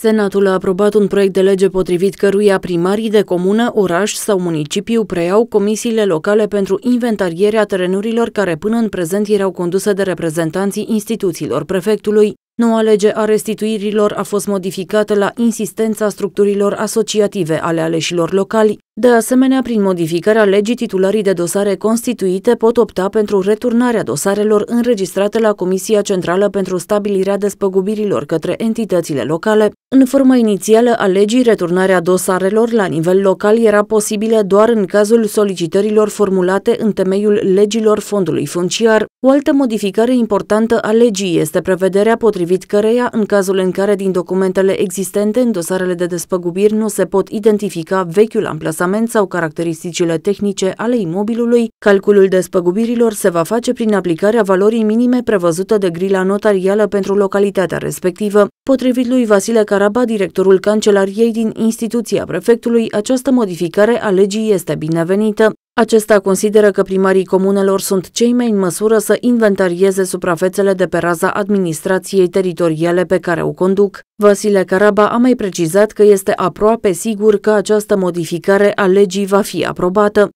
Senatul a aprobat un proiect de lege potrivit căruia primarii de comună, oraș sau municipiu preiau comisiile locale pentru inventarierea terenurilor care până în prezent erau conduse de reprezentanții instituțiilor prefectului. Noua lege a restituirilor a fost modificată la insistența structurilor asociative ale aleșilor locali, de asemenea, prin modificarea legii, titularii de dosare constituite pot opta pentru returnarea dosarelor înregistrate la Comisia Centrală pentru Stabilirea Despăgubirilor către entitățile locale. În forma inițială a legii, returnarea dosarelor la nivel local era posibilă doar în cazul solicitărilor formulate în temeiul legilor fondului funciar. O altă modificare importantă a legii este prevederea potrivit căreia, în cazul în care din documentele existente în dosarele de despăgubiri nu se pot identifica vechiul amplasament clasament sau caracteristicile tehnice ale imobilului, calculul despăgubirilor se va face prin aplicarea valorii minime prevăzută de grila notarială pentru localitatea respectivă. Potrivit lui Vasile Caraba, directorul Cancelariei din instituția prefectului, această modificare a legii este binevenită. Acesta consideră că primarii comunelor sunt cei mai în măsură să inventarieze suprafețele de pe raza administrației teritoriale pe care o conduc. Vasile Caraba a mai precizat că este aproape sigur că această modificare a legii va fi aprobată.